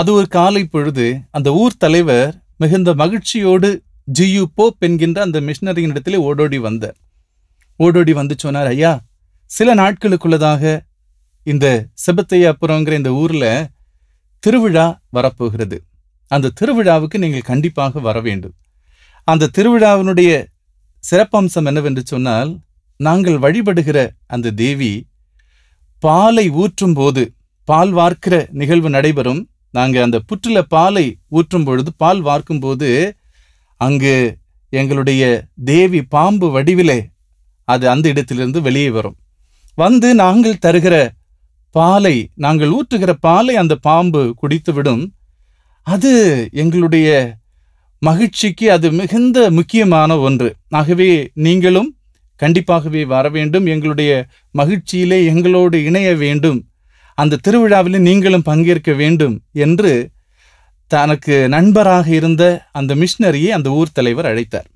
அது ஒரு காலை பொழுது அந்த ஊர் தலைவர் மிகுந்த மகிழ்ச்சியோடு ஜியு போப் என்கின்ற அந்த மிஷினரியின் இடத்திலே ஓடோடி வந்த ஓடோடி வந்து சொன்னார் ஐயா சில நாட்களுக்குள்ளதாக இந்த செபத்தையாபுரங்கிற இந்த ஊரில் திருவிழா வரப்போகிறது அந்த திருவிழாவுக்கு நீங்கள் கண்டிப்பாக வர வேண்டும் அந்த திருவிழாவினுடைய சிறப்பம்சம் என்னவென்று சொன்னால் நாங்கள் வழிபடுகிற அந்த தேவி பாலை ஊற்றும் போது பால் வார்க்கிற நிகழ்வு நடைபெறும் நாங்கள் அந்த புற்றில பாலை ஊற்றும் பொழுது பால் வார்க்கும்போது அங்கு எங்களுடைய தேவி பாம்பு வடிவிலே அது அந்த இடத்திலிருந்து வெளியே வரும் வந்து நாங்கள் தருகிற பாலை நாங்கள் ஊற்றுகிற பாலை அந்த பாம்பு குடித்துவிடும் அது எங்களுடைய மகிழ்ச்சிக்கு அது மிகுந்த முக்கியமான ஒன்று ஆகவே நீங்களும் கண்டிப்பாகவே வர வேண்டும் எங்களுடைய மகிழ்ச்சியிலே எங்களோடு இணைய வேண்டும் அந்த திருவிழாவில் நீங்களும் பங்கேற்க வேண்டும் என்று தனக்கு நண்பராக இருந்த அந்த மிஷினரியை அந்த ஊர் தலைவர் அழைத்தார்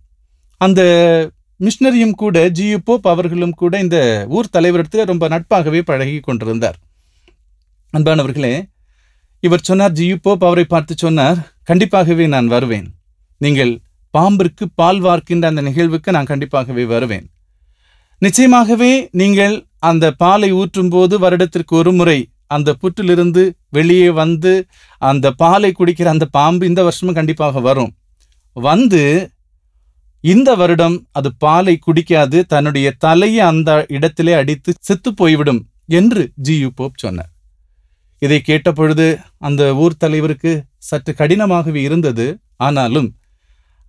அந்த மிஷினரியும் கூட ஜியு போப் அவர்களும் கூட இந்த ஊர் தலைவரிடத்தில் ரொம்ப நட்பாகவே பழகி கொண்டிருந்தார் அன்பானவர்களே இவர் சொன்னார் ஜியு போப் அவரை பார்த்து சொன்னார் கண்டிப்பாகவே நான் வருவேன் நீங்கள் பாம்பிற்கு பால் வார்க்கின்ற அந்த நிகழ்வுக்கு நான் கண்டிப்பாகவே வருவேன் நிச்சயமாகவே நீங்கள் அந்த பாலை ஊற்றும் போது வருடத்திற்கு ஒரு முறை அந்த புற்றிலிருந்து வெளியே வந்து அந்த பாலை குடிக்கிற அந்த பாம்பு இந்த வருஷமும் கண்டிப்பாக வரும் வந்து இந்த வருடம் அது பாலை குடிக்காது தன்னுடைய தலையை அந்த இடத்திலே அடித்து செத்து போய்விடும் என்று ஜி யு போப் சொன்னார் இதை கேட்டபொழுது அந்த ஊர் தலைவருக்கு சற்று கடினமாகவே இருந்தது ஆனாலும்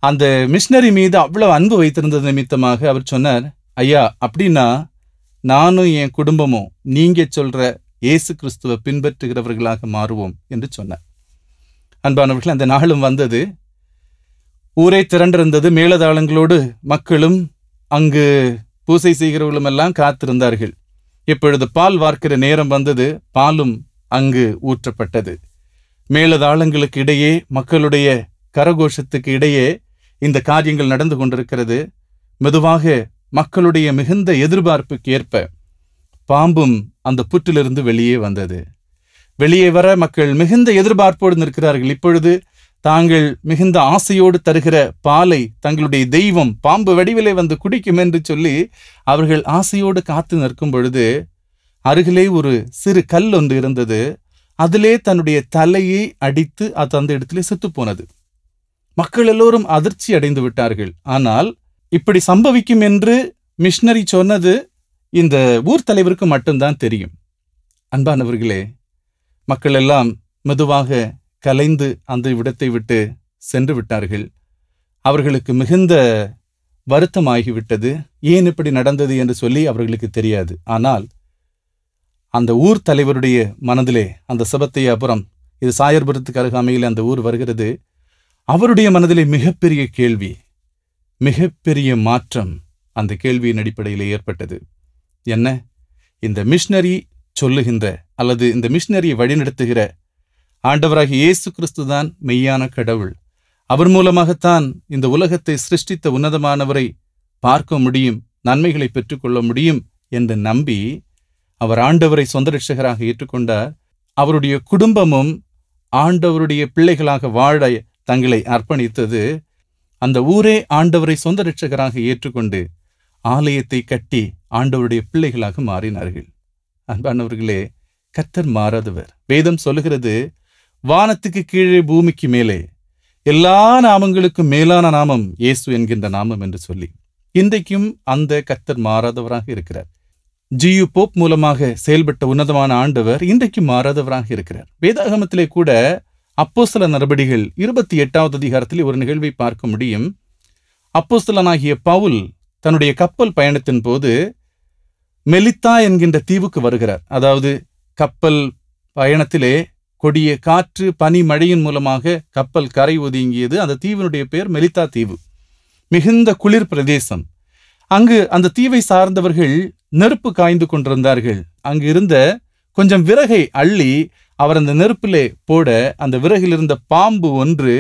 அந்த மிஷினரி மீது அவ்வளவு அன்பு வைத்திருந்தது நிமித்தமாக அவர் சொன்னார் ஐயா அப்படின்னா நானும் என் குடும்பமும் நீங்க சொல்ற இயேசு கிறிஸ்துவை பின்பற்றுகிறவர்களாக மாறுவோம் என்று சொன்னார் அன்பானவர்கள் அந்த நாளும் வந்தது ஊரே திரண்டிருந்தது மேலதாளங்களோடு மக்களும் அங்கு பூசை செய்கிறவர்களும் எல்லாம் காத்திருந்தார்கள் இப்பொழுது பால் வார்க்கிற நேரம் வந்தது பாலும் அங்கு ஊற்றப்பட்டது மேலதாளங்களுக்கு இடையே மக்களுடைய கரகோஷத்துக்கு இடையே இந்த காரியங்கள் நடந்து கொண்டிருக்கிறது மெதுவாக மக்களுடைய மிகுந்த எதிர்பார்ப்புக்கு ஏற்ப பாம்பும் அந்த புற்றிலிருந்து வெளியே வந்தது வெளியே வர மக்கள் மிகுந்த எதிர்பார்ப்போடு நிற்கிறார்கள் இப்பொழுது தாங்கள் மிகுந்த ஆசையோடு தருகிற பாலை தங்களுடைய தெய்வம் பாம்பு வடிவிலே வந்து குடிக்கும் என்று சொல்லி அவர்கள் ஆசையோடு காத்து நிற்கும் பொழுது அருகிலே ஒரு சிறு கல் ஒன்று இருந்தது அதிலே தன்னுடைய தலையை அடித்து அது அந்த இடத்திலே போனது மக்கள் எல்லோரும் அதிர்ச்சி அடைந்து விட்டார்கள் ஆனால் இப்படி சம்பவிக்கும் என்று மிஷினரி சொன்னது இந்த ஊர் தலைவருக்கு மட்டும்தான் தெரியும் அன்பானவர்களே மக்கள் எல்லாம் மெதுவாக கலைந்து அந்த இடத்தை விட்டு சென்று விட்டார்கள் அவர்களுக்கு மிகுந்த வருத்தமாகிவிட்டது ஏன் இப்படி நடந்தது என்று சொல்லி அவர்களுக்கு தெரியாது ஆனால் அந்த ஊர் தலைவருடைய மனதிலே அந்த சபத்தை அப்புறம் இது சாயர்புரத்துக்கு அருகாமையில் அந்த ஊர் வருகிறது அவருடைய மனதிலே மிகப்பெரிய கேள்வி மிகப்பெரிய மாற்றம் அந்த கேள்வியின் அடிப்படையில் ஏற்பட்டது என்ன இந்த மிஷினரி சொல்லுகின்ற அல்லது இந்த மிஷினரியை வழிநடத்துகிற ஆண்டவராகிய இயேசு கிறிஸ்து தான் மெய்யான கடவுள் அவர் மூலமாகத்தான் இந்த உலகத்தை சிருஷ்டித்த உன்னதமானவரை பார்க்க முடியும் நன்மைகளை பெற்றுக்கொள்ள முடியும் என்று நம்பி அவர் ஆண்டவரை சொந்த ரட்சகராக ஏற்றுக்கொண்டார் அவருடைய குடும்பமும் ஆண்டவருடைய பிள்ளைகளாக வாழ தங்களை அர்ப்பணித்தது அந்த ஊரே ஆண்டவரை சொந்த ரட்சகராக ஏற்றுக்கொண்டு ஆலயத்தை கட்டி ஆண்டவருடைய பிள்ளைகளாக மாறினார்கள் அன்பானவர்களே கத்தர் மாறாதவர் வேதம் சொல்லுகிறது வானத்துக்கு கீழே பூமிக்கு மேலே எல்லா நாமங்களுக்கும் மேலான நாமம் இயேசு என்கின்ற நாமம் என்று சொல்லி இன்றைக்கும் அந்த கத்தர் மாறாதவராக இருக்கிறார் ஜியு போப் மூலமாக செயல்பட்ட உன்னதமான ஆண்டவர் இன்றைக்கும் மாறாதவராக இருக்கிறார் வேதாகமத்திலே கூட அப்போ சில நடபடிகள் இருபத்தி எட்டாவது அதிகாரத்தில் ஒரு நிகழ்வை பார்க்க முடியும் அப்போ சிலனாகிய பவுல் தன்னுடைய கப்பல் பயணத்தின் போது மெலித்தா என்கின்ற தீவுக்கு வருகிறார் அதாவது கப்பல் பயணத்திலே கொடிய காற்று பனி மழையின் மூலமாக கப்பல் கரை ஒதுங்கியது அந்த தீவினுடைய பெயர் மெலித்தா தீவு மிகுந்த குளிர் பிரதேசம் அங்கு அந்த தீவை சார்ந்தவர்கள் நெருப்பு காய்ந்து கொண்டிருந்தார்கள் அங்கு இருந்த கொஞ்சம் விறகை அள்ளி அவர் அந்த நெருப்பிலே போட அந்த விறகில் இருந்த பாம்பு ஒன்று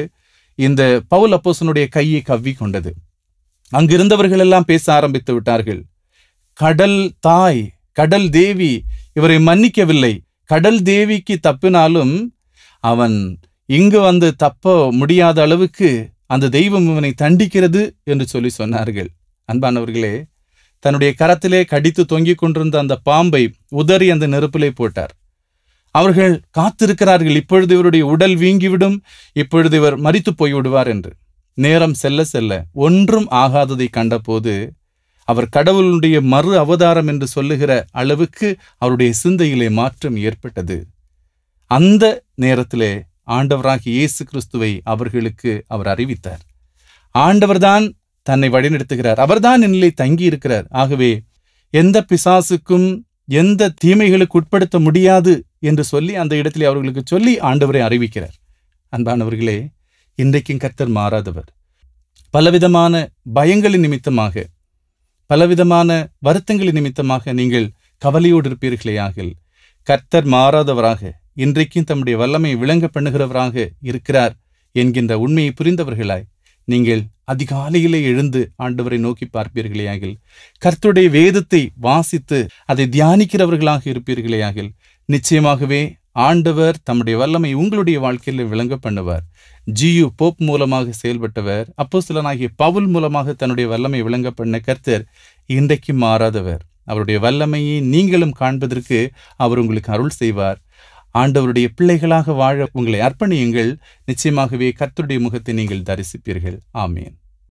இந்த பவுல் அப்போசனுடைய கையை கவ்வி கொண்டது அங்கிருந்தவர்கள் எல்லாம் பேச ஆரம்பித்து விட்டார்கள் கடல் தாய் கடல் தேவி இவரை மன்னிக்கவில்லை கடல் தேவிக்கு தப்பினாலும் அவன் இங்கு வந்து தப்ப முடியாத அளவுக்கு அந்த தெய்வம் இவனை தண்டிக்கிறது என்று சொல்லி சொன்னார்கள் அன்பானவர்களே தன்னுடைய கரத்திலே கடித்து தொங்கிக் கொண்டிருந்த அந்த பாம்பை உதறி அந்த நெருப்பிலே போட்டார் அவர்கள் காத்திருக்கிறார்கள் இப்பொழுது இவருடைய உடல் வீங்கிவிடும் இப்பொழுது இவர் மறித்து போய்விடுவார் என்று நேரம் செல்ல செல்ல ஒன்றும் ஆகாததை கண்டபோது அவர் கடவுளுடைய மறு அவதாரம் என்று சொல்லுகிற அளவுக்கு அவருடைய சிந்தையிலே மாற்றம் ஏற்பட்டது அந்த நேரத்திலே ஆண்டவராக இயேசு கிறிஸ்துவை அவர்களுக்கு அவர் அறிவித்தார் ஆண்டவர்தான் தன்னை வழிநடத்துகிறார் அவர்தான் என்னிலே தங்கியிருக்கிறார் ஆகவே எந்த பிசாசுக்கும் எந்த தீமைகளுக்கு உட்படுத்த முடியாது என்று சொல்லி அந்த இடத்திலே அவர்களுக்கு சொல்லி ஆண்டவரை அறிவிக்கிறார் அன்பானவர்களே இன்றைக்கும் கர்த்தர் மாறாதவர் பலவிதமான பயங்களின் நிமித்தமாக பலவிதமான வருத்தங்களின் நிமித்தமாக நீங்கள் கவலையோடு இருப்பீர்களே ஆகில் கர்த்தர் மாறாதவராக இன்றைக்கும் தம்முடைய வல்லமை விளங்க பண்ணுகிறவராக இருக்கிறார் என்கின்ற உண்மையை புரிந்தவர்களாய் நீங்கள் அதிகாலையிலே எழுந்து ஆண்டவரை நோக்கி பார்ப்பீர்களேயாகில் கர்த்தருடைய வேதத்தை வாசித்து அதை தியானிக்கிறவர்களாக இருப்பீர்களேயாகில் நிச்சயமாகவே ஆண்டவர் தம்முடைய வல்லமை உங்களுடைய வாழ்க்கையில் விளங்க பண்ணுவார் ஜியு போப் மூலமாக செயல்பட்டவர் அப்போ சிலனாகிய பவுல் மூலமாக தன்னுடைய வல்லமை விளங்க பண்ண கர்த்தர் இன்றைக்கு மாறாதவர் அவருடைய வல்லமையை நீங்களும் காண்பதற்கு அவர் உங்களுக்கு அருள் செய்வார் ஆண்டவருடைய பிள்ளைகளாக வாழ உங்களை அர்ப்பணியுங்கள் நிச்சயமாகவே கர்த்தருடைய முகத்தை நீங்கள் தரிசிப்பீர்கள் ஆமேன்